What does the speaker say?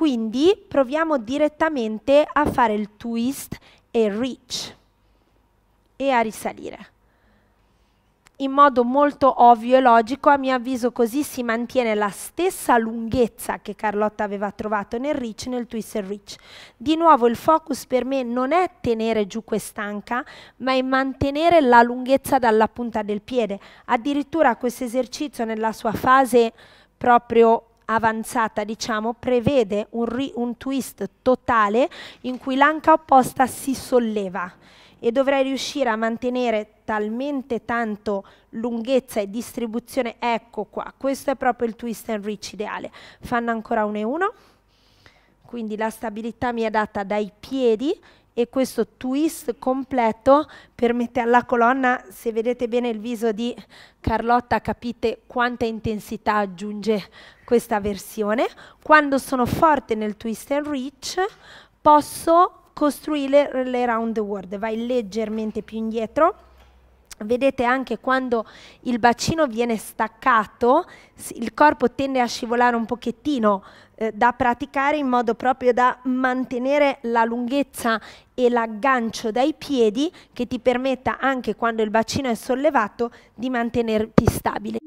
Quindi proviamo direttamente a fare il twist e reach e a risalire. In modo molto ovvio e logico, a mio avviso così si mantiene la stessa lunghezza che Carlotta aveva trovato nel reach, nel twist e reach. Di nuovo il focus per me non è tenere giù quest'anca, ma è mantenere la lunghezza dalla punta del piede. Addirittura questo esercizio nella sua fase proprio avanzata, diciamo, prevede un, ri, un twist totale in cui l'anca opposta si solleva e dovrai riuscire a mantenere talmente tanto lunghezza e distribuzione. Ecco qua, questo è proprio il twist and reach ideale. Fanno ancora 1 e 1, quindi la stabilità mi è data dai piedi e questo twist completo permette alla colonna, se vedete bene il viso di Carlotta capite quanta intensità aggiunge questa versione. Quando sono forte nel twist and reach posso costruire le round the world, vai leggermente più indietro Vedete anche quando il bacino viene staccato, il corpo tende a scivolare un pochettino eh, da praticare in modo proprio da mantenere la lunghezza e l'aggancio dai piedi che ti permetta anche quando il bacino è sollevato di mantenerti stabile.